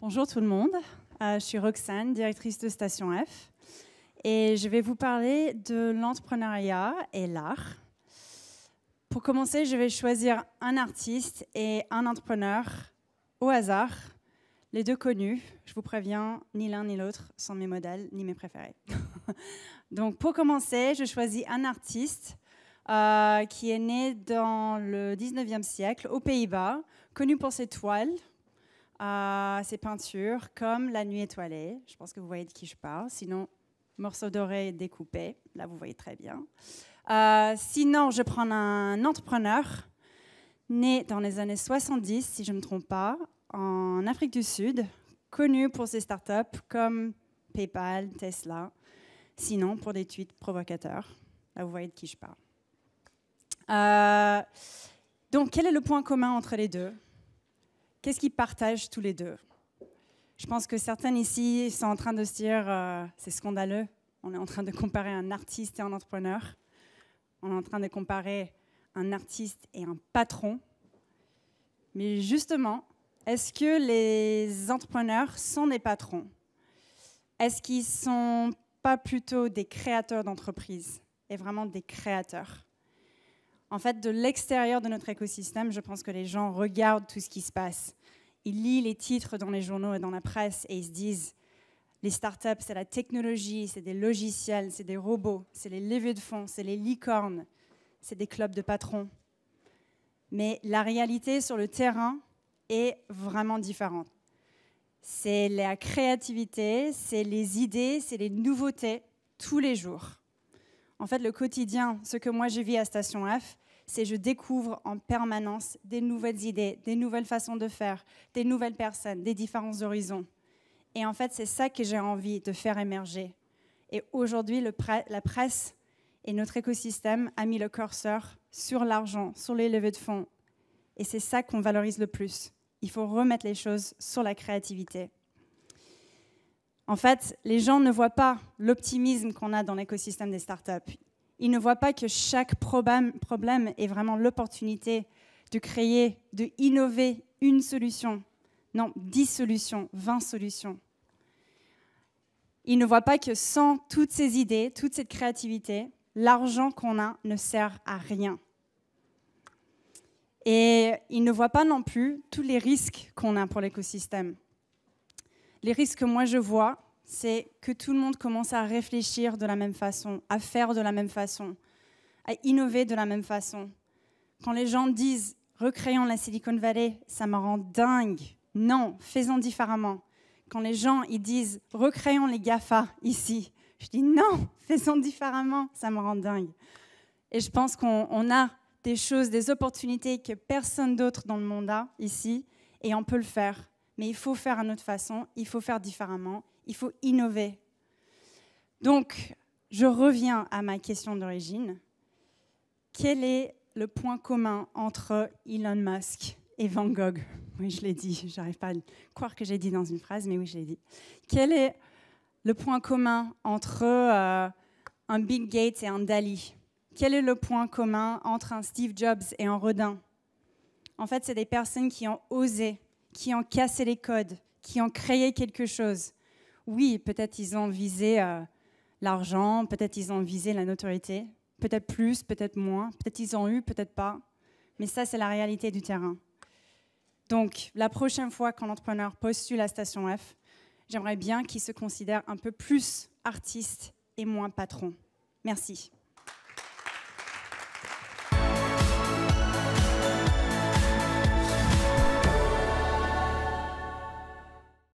Bonjour tout le monde, euh, je suis Roxane, directrice de Station F, et je vais vous parler de l'entrepreneuriat et l'art. Pour commencer, je vais choisir un artiste et un entrepreneur au hasard, les deux connus. Je vous préviens, ni l'un ni l'autre sont mes modèles, ni mes préférés. Donc pour commencer, je choisis un artiste euh, qui est né dans le 19e siècle aux Pays-Bas, connu pour ses toiles, euh, ses peintures, comme La Nuit étoilée. Je pense que vous voyez de qui je parle. Sinon, morceau doré découpé. Là, vous voyez très bien. Euh, sinon, je prends un entrepreneur né dans les années 70, si je ne me trompe pas, en Afrique du Sud, connu pour ses startups comme PayPal, Tesla, sinon pour des tweets provocateurs. Là, vous voyez de qui je parle. Euh, donc, quel est le point commun entre les deux Qu'est-ce qu'ils partagent tous les deux Je pense que certains ici sont en train de se dire euh, c'est scandaleux. On est en train de comparer un artiste et un entrepreneur. On est en train de comparer un artiste et un patron. Mais justement, est-ce que les entrepreneurs sont des patrons Est-ce qu'ils sont pas plutôt des créateurs d'entreprises et vraiment des créateurs en fait, de l'extérieur de notre écosystème, je pense que les gens regardent tout ce qui se passe. Ils lisent les titres dans les journaux et dans la presse et ils se disent les startups, c'est la technologie, c'est des logiciels, c'est des robots, c'est les levées de fonds, c'est les licornes, c'est des clubs de patrons. Mais la réalité sur le terrain est vraiment différente. C'est la créativité, c'est les idées, c'est les nouveautés tous les jours. En fait, le quotidien, ce que moi je vis à Station F, c'est je découvre en permanence des nouvelles idées, des nouvelles façons de faire, des nouvelles personnes, des différents horizons. Et en fait, c'est ça que j'ai envie de faire émerger. Et aujourd'hui, la presse et notre écosystème a mis le curseur sur l'argent, sur les levées de fonds. Et c'est ça qu'on valorise le plus. Il faut remettre les choses sur la créativité. En fait, les gens ne voient pas l'optimisme qu'on a dans l'écosystème des startups. Ils ne voient pas que chaque problème est vraiment l'opportunité de créer, de innover une solution. Non, 10 solutions, 20 solutions. Ils ne voient pas que sans toutes ces idées, toute cette créativité, l'argent qu'on a ne sert à rien. Et ils ne voient pas non plus tous les risques qu'on a pour l'écosystème. Les risques que moi je vois, c'est que tout le monde commence à réfléchir de la même façon, à faire de la même façon, à innover de la même façon. Quand les gens disent recréons la Silicon Valley, ça me rend dingue. Non, faisons différemment. Quand les gens ils disent recréons les GAFA ici, je dis non, faisons différemment, ça me rend dingue. Et je pense qu'on a des choses, des opportunités que personne d'autre dans le monde a ici, et on peut le faire mais il faut faire à notre façon, il faut faire différemment, il faut innover. Donc, je reviens à ma question d'origine. Quel est le point commun entre Elon Musk et Van Gogh Oui, je l'ai dit, j'arrive pas à croire que j'ai dit dans une phrase, mais oui, je l'ai dit. Quel est le point commun entre euh, un Big Gates et un Dali Quel est le point commun entre un Steve Jobs et un Rodin En fait, c'est des personnes qui ont osé qui ont cassé les codes, qui ont créé quelque chose. Oui, peut-être ils ont visé euh, l'argent, peut-être ils ont visé la notoriété, peut-être plus, peut-être moins, peut-être ils ont eu, peut-être pas. Mais ça, c'est la réalité du terrain. Donc, la prochaine fois qu'un entrepreneur postule à Station F, j'aimerais bien qu'il se considère un peu plus artiste et moins patron. Merci.